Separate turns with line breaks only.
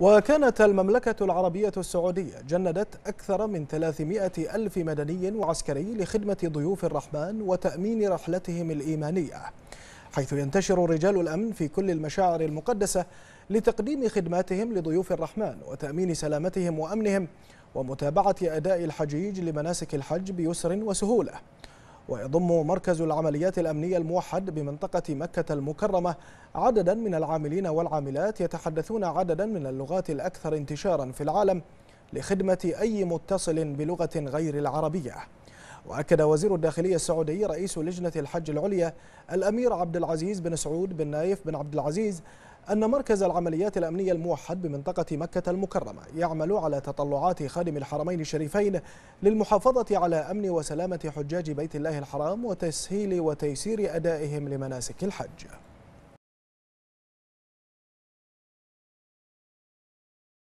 وكانت
المملكة العربية السعودية جندت أكثر من 300 ألف مدني وعسكري لخدمة ضيوف الرحمن وتأمين رحلتهم الإيمانية حيث ينتشر رجال الأمن في كل المشاعر المقدسة لتقديم خدماتهم لضيوف الرحمن وتأمين سلامتهم وأمنهم ومتابعة أداء الحجيج لمناسك الحج بيسر وسهولة ويضم مركز العمليات الأمنية الموحد بمنطقة مكة المكرمة عددا من العاملين والعاملات يتحدثون عددا من اللغات الأكثر انتشارا في العالم لخدمة أي متصل بلغة غير العربية وأكد وزير الداخلية السعودي رئيس لجنة الحج العليا الأمير عبد العزيز بن سعود بن نايف بن عبد العزيز أن مركز العمليات الأمنية الموحد بمنطقة مكة المكرمة يعمل على تطلعات خادم الحرمين الشريفين للمحافظة على أمن وسلامة حجاج بيت الله الحرام وتسهيل وتيسير أدائهم لمناسك الحج